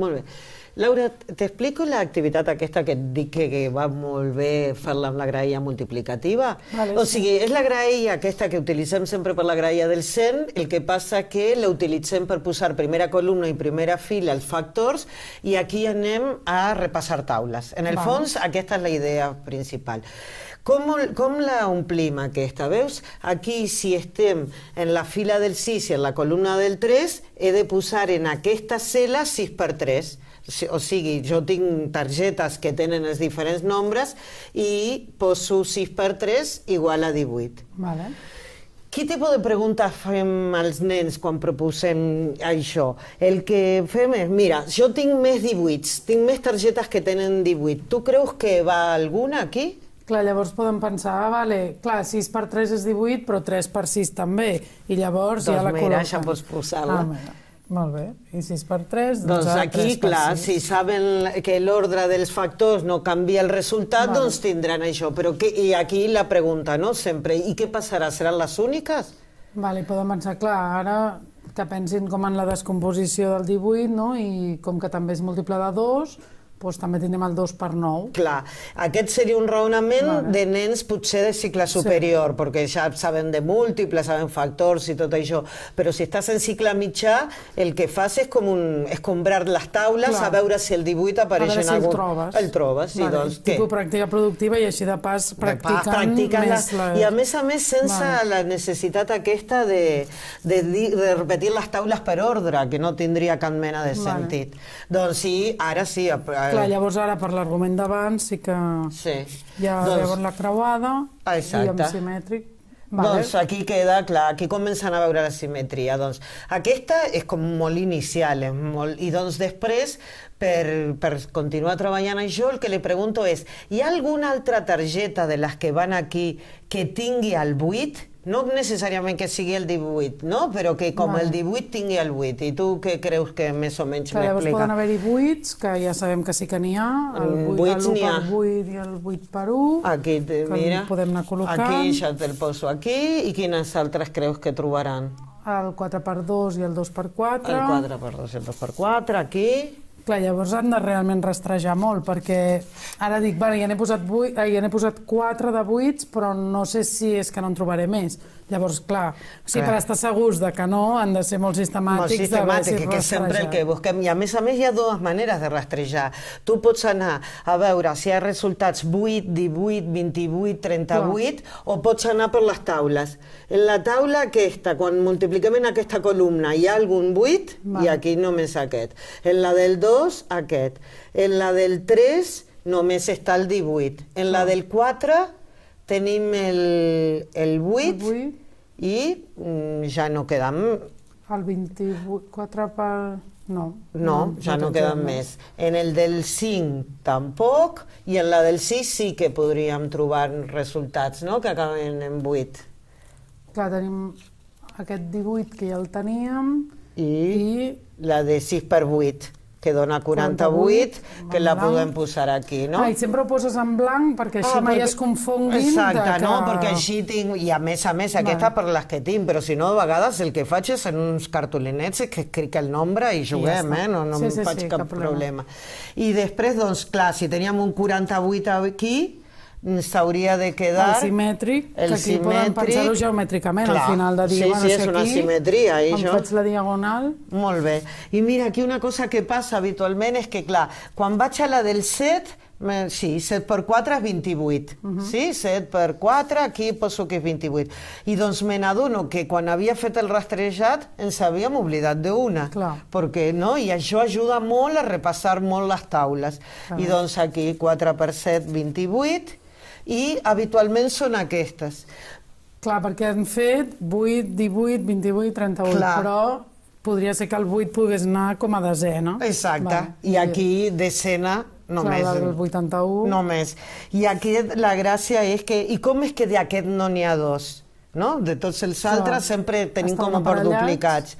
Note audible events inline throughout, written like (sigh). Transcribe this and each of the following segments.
Molt bé. Laura, t'explico l'activitat aquesta que et dic que, que va molt bé fer-la amb la graella multiplicativa. Vale, o sigui, sí. és la graella aquesta que utilitzem sempre per la graella del 100, el que passa que la utilitzem per posar primera columna i primera fila els factors i aquí anem a repassar taules. En el vale. fons, aquesta és la idea principal. Com, com la omplim, aquesta? Veus? Aquí, si estem en la fila del 6 i en la columna del 3, he de posar en aquesta cel·la 6 per 3. O sigui, jo tinc targetes que tenen els diferents nombres i poso 6 per 3 igual a 18. Vale. Quin tipus de pregunta fem als nens quan proposem això? El que fem és, mira, jo tinc més 18, tinc més targetes que tenen 18. Tu creus que va alguna aquí? Clar, llavors podem pensar, ah, vale, clar, 6 per 3 és 18, però 3 per 6 també, i llavors doncs ja la col·loquen. Doncs mira, pots posar-la. Ah, molt bé, i 6 per 3, doncs, doncs aquí, 3 clar, 6. si saben que l'ordre dels factors no canvia el resultat, vale. doncs tindran això. Però que, I aquí la pregunta, no?, sempre, i què passarà? Seran les úniques? Vale, podem pensar, clar, ara que pensin com en la descomposició del 18, no?, i com que també és múltiple de 2, doncs també tindrem el 2 per 9. Clar, aquest seria un raonament vale. de nens potser de cicle superior, sí. perquè ja saben de múltiples, saben factors i tot això, però si estàs en cicle mitjà, el que fas és com un, escombrar les taules Clar. a veure si el 18 apareix en si algun... el trobes. El trobes, sí, vale. doncs què? Tipo pràctica productiva i així de pas practicant, de pas, practicant més la... I a més a més sense vale. la necessitat aquesta de, de, de repetir les taules per ordre, que no tindria cap mena de sentit. Vale. Doncs sí, ara sí, a, a clar, llavors ara per l'argument d'abans sí que sí. ja doncs, llavors la creuada exacte. i amb simètric. Vale. Doncs aquí queda clar, aquí comencen a veure la simetria. Doncs aquesta és com molt inicial, és molt... i doncs després, per, per continuar treballant això, el que li pregunto és, hi ha alguna altra targeta de les que van aquí que tingui el buit? no necessàriament que sigui el 18, no? però que com vale. el 18 tingui el 8. I tu què creus que més o menys m'explica? Llavors poden haver-hi 8, que ja sabem que sí que n'hi ha, el 8, mm, ha. el 8 i el 8 per 1, aquí te, que mira, podem anar col·locant. Aquí ja te'l poso aquí, i quines altres creus que trobaran? El 4 per 2 i el 2 per 4. El 4 per 2 i el 2 per 4, aquí. Clar, llavors han de realment rastrejar molt, perquè ara dic, bueno, ja n'he posat, 8, eh, ja n'he posat 4 de 8, però no sé si és que no en trobaré més. Llavors, clar, o sigui, clar. per estar segurs de que no, han de ser molt sistemàtics. Molt sistemàtics, que, és sempre el que busquem. I a més a més hi ha dues maneres de rastrejar. Tu pots anar a veure si hi ha resultats 8, 18, 28, 38, clar. o pots anar per les taules. En la taula aquesta, quan multipliquem en aquesta columna, hi ha algun 8, Va. i aquí només aquest. En la del 2, aquest. En la del 3, només està el 18. En la del 4 tenim el, el 8, el 8 i mm, ja no queden... El 24 pel... No. No, ja no, no queden més. En el del 5 tampoc, i en la del 6 sí que podríem trobar resultats, no?, que acaben en 8. Clar, tenim aquest 18 que ja el teníem, i, i... la de 6 per 8 que dona 48, 48 que la podem posar aquí, no? Ah, i sempre ho poses en blanc perquè així ah, mai perquè... es confonguin. Exacte, que... no? Perquè així tinc, i a més a més, aquesta per les que tinc, però si no, de vegades el que faig és en uns cartolinets que escric el nombre i juguem, I ja eh? No, no sí, sí, faig sí, cap, cap problema. problema. I després, doncs, clar, si teníem un 48 aquí, s'hauria de quedar... El simètric, el que aquí simètric, poden pensar-ho geomètricament clar, al final de dir, sí, bueno, sí, és una aquí, simetria, i em jo... faig la diagonal... Molt bé. I mira, aquí una cosa que passa habitualment és que, clar, quan vaig a la del 7, Sí, 7 per 4 és 28. Uh -huh. Sí, 7 per 4, aquí poso que és 28. I doncs me n'adono que quan havia fet el rastrejat ens havíem oblidat d'una. Perquè, no? I això ajuda molt a repassar molt les taules. Clar. I doncs aquí 4 per 7, 28, i habitualment són aquestes. Clar, perquè han fet 8, 18, 28, 38, Clar. però podria ser que el 8 pogués anar com a desena. no? Exacte, Va, i aquí desena només. Clar, del 81. Només. I aquí la gràcia és que... I com és que d'aquest no n'hi ha dos? No? De tots els Clar. sempre tenim Estan com per duplicats.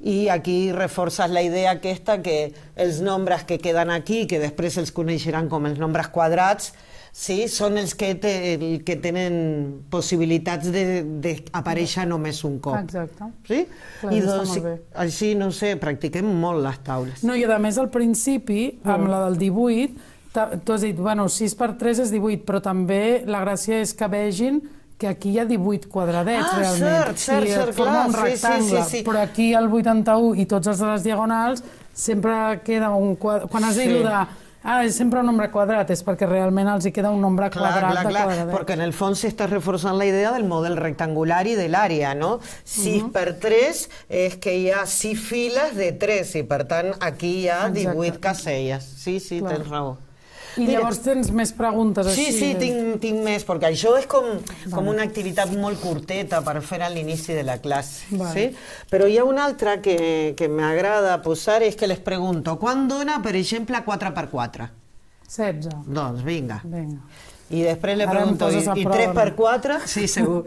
I aquí reforces la idea aquesta que els nombres que queden aquí, que després els coneixeran com els nombres quadrats, Sí, són els que, te, el que tenen possibilitats d'aparèixer només un cop. Exacte. Sí? Clar, I doncs, així, no sé, practiquem molt les taules. No, i a més al principi, amb mm. la del 18, tu has dit, bueno, 6 per 3 és 18, però també la gràcia és que vegin que aquí hi ha 18 quadradets, ah, realment. Ah, cert, cert, cert, clar, un rectangle, sí, sí, sí, sí. Però aquí al 81 i tots els de les diagonals sempre queda un quadre... Quan has dit sí. de Ah, és sempre un nombre quadrat, és perquè realment els hi queda un nombre clar, quadrat clar, clar, de quadradet. Perquè en el fons s'està reforçant la idea del model rectangular i de l'àrea, no? 6 uh -huh. per 3 és que hi ha 6 files de 3 i per tant aquí hi ha Exacte. 18 caselles. Sí, sí, clar. tens raó. I Mira, llavors tens més preguntes sí, així. Sí, sí, tinc, tinc més, perquè això és com, vale. com una activitat molt curteta per fer a l'inici de la classe. Vale. Sí? Però hi ha una altra que, que m'agrada posar, és que les pregunto, quan dona, per exemple, 4x4? 16. Doncs vinga. vinga. I després li pregunto, i, i 3 per 4? Sí, segur.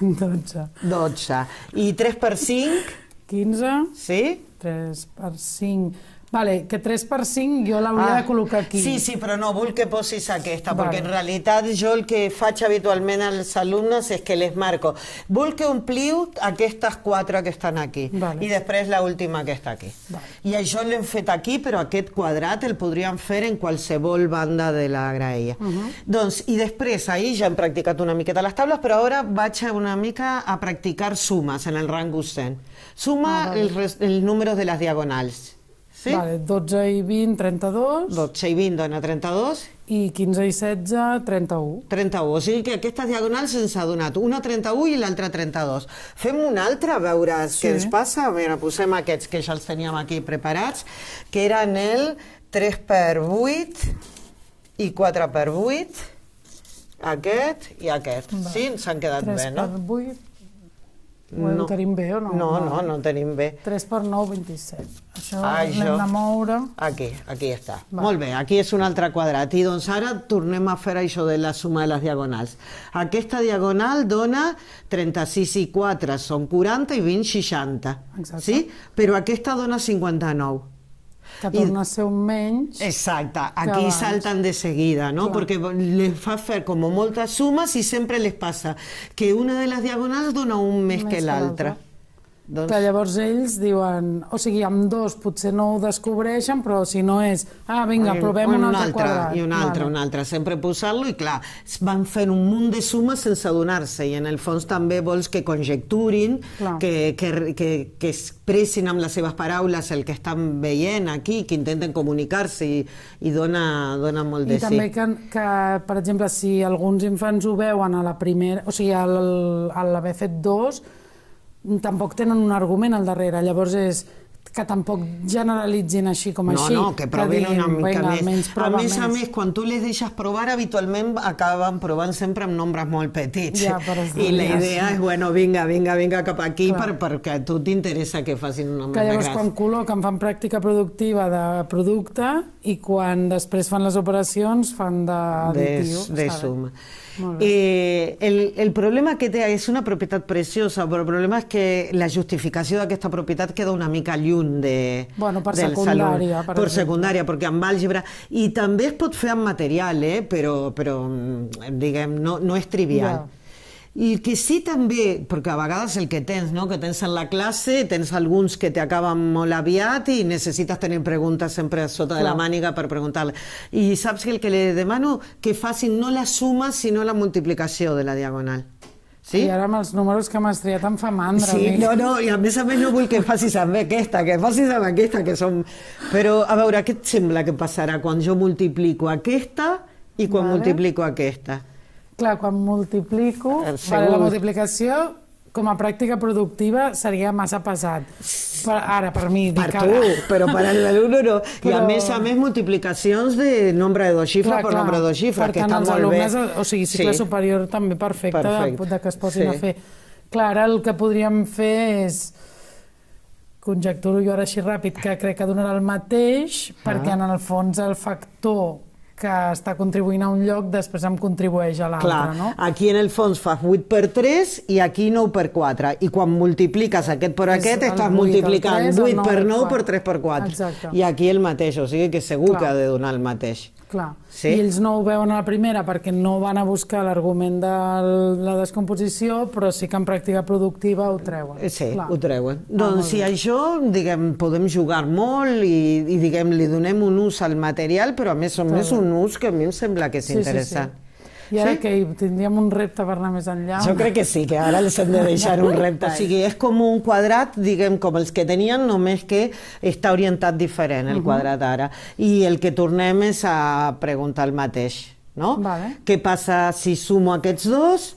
12. (laughs) 12. I 3 per 5? 15. Sí? 3 per 5... Vale, que 3 per 5 jo l'hauria ah, de col·locar aquí. Sí, sí, però no, vull que posis aquesta, vale. perquè en realitat jo el que faig habitualment als alumnes és que les marco. Vull que ompliu aquestes quatre que estan aquí, vale. i després la última que està aquí. Vale. I això l'hem fet aquí, però aquest quadrat el podríem fer en qualsevol banda de la graella. Uh mhm. -huh. Doncs, i després, ahir ja hem practicat una miqueta les taules, però ara vaig una mica a practicar sumes en el rang 100. Suma ah, vale. el, el número de les diagonals. Sí? Vale, 12 i 20, 32. 12 i 20 dona 32. I 15 i 16, 31. 31, o sigui que aquestes diagonals ens ha donat una 31 i l'altra 32. Fem una altra, a veure sí. què ens passa. A veure, posem aquests que ja els teníem aquí preparats, que eren el 3 per 8 i 4 per 8, aquest i aquest. Va. Sí, s'han quedat 3 bé, no? 3 per 8, ho no. tenim bé o no? No, no, no, no tenim bé. 3 per 9, 27 això, ah, l'hem de moure... Aquí, aquí està. Va. Molt bé, aquí és un altre quadrat. I doncs ara tornem a fer això de la suma de les diagonals. Aquesta diagonal dona 36 i 4, són 40 i 20, 60. Exacte. Sí? Però aquesta dona 59. Que torna a ser un menys. Exacte, aquí saltan de seguida, ¿no? perquè Porque les fa fer com moltes sumes i sempre les passa que una de les diagonals dona un més, més que l'altra. Doncs... Clar, llavors ells diuen, o sigui, amb dos potser no ho descobreixen, però si no és, ah, vinga, provem un, un, un altre, altre quadrat. I un altre, vale. un altre, sempre posar-lo, i clar, van fent un munt de sumes sense adonar-se, i en el fons també vols que conjecturin, que, que, que, que expressin amb les seves paraules el que estan veient aquí, que intenten comunicar-se, i, i dona, dona molt de I sí. I també que, que, per exemple, si alguns infants ho veuen a la primera, o sigui, al, l'haver fet dos, tampoc tenen un argument al darrere. Llavors és, que tampoc generalitzin així com no, així. No, no, que provin una mica venga, més. Menys, a més, més a més, quan tu les deixes provar, habitualment acaben provant sempre amb nombres molt petits. Ja, I la idea és, bueno, vinga, vinga, vinga cap aquí per, perquè a tu t'interessa que facin una nombre Que llavors quan quan col·loquen fan pràctica productiva de producte i quan després fan les operacions fan de additiu. De, de suma. Eh, el, el problema que té és una propietat preciosa, però el problema és que la justificació d'aquesta propietat queda una mica lluny lluny de, bueno, per del secundària, saló. Per, per secundària, perquè amb àlgebra... I també es pot fer amb material, eh? però, però mm, diguem, no, no és trivial. Yeah. El que sí també, perquè a vegades el que tens, no? que tens en la classe, tens alguns que t'acaben molt aviat i necessites tenir preguntes sempre sota Clar. de la màniga per preguntar-les. I saps que el que li demano que facin no la suma, sinó la multiplicació de la diagonal. Sí? I ara amb els números que m'has triat em fa mandra. Sí, no, no, i a més a més no vull que facis amb aquesta, que facis amb aquesta, que som... Però, a veure, què et sembla que passarà quan jo multiplico aquesta i quan vale. multiplico aquesta? Clar, quan multiplico, eh, vale, la multiplicació com a pràctica productiva seria massa pesat. Per, ara, per mi. Per tu, ara. però per l'alumne no. Però... I a més a més multiplicacions de nombre de dos xifres clar, per clar. nombre de dos xifres, per que tant, està molt alumnes, bé. O sigui, cicle sí. superior també perfecte, perfecte. De, de que es posin sí. a fer. Clar, ara el que podríem fer és conjecturo jo ara així ràpid, que crec que donarà el mateix, ah. perquè en el fons el factor que està contribuint a un lloc, després em contribueix a l'altre, no? Aquí en el fons fas 8 per 3 i aquí 9 per 4. I quan multipliques aquest per és aquest, estàs 8, multiplicant 3, 8 per 9 per 3 per 4. Exacte. I aquí el mateix, o sigui que segur Clar. que ha de donar el mateix. Clar. Sí? I ells no ho veuen a la primera perquè no van a buscar l'argument de la descomposició, però sí que en pràctica productiva ho treuen. Eh, sí, Clar. ho treuen. Ah, doncs si això, diguem, podem jugar molt i, i diguem, li donem un ús al material, però a més o més un un ús que a mi em sembla que és sí, interessant. Sí, sí. I ara sí? que tindríem un repte per anar més enllà? Jo crec que sí, que ara els hem de deixar un repte. O sigui, és com un quadrat, diguem, com els que tenien, només que està orientat diferent el uh -huh. quadrat ara. I el que tornem és a preguntar el mateix, no? Vale. Què passa si sumo aquests dos?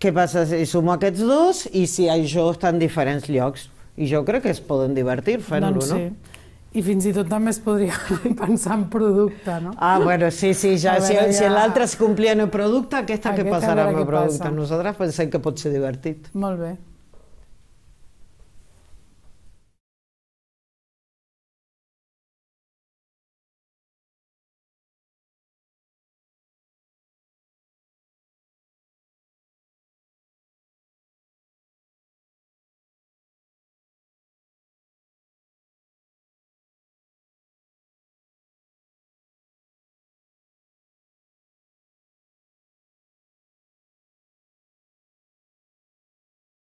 Què passa si sumo aquests dos? I si això està en diferents llocs? I jo crec que es poden divertir fent-lo, doncs sí. no? I fins i tot també es podria (laughs) pensar en producte, no? Ah, bueno, sí, sí, ja, si, ja... si l'altre es complia en el producte, aquesta, aquesta què passarà amb el producte? Passa. Nosaltres pensem que pot ser divertit. Molt bé.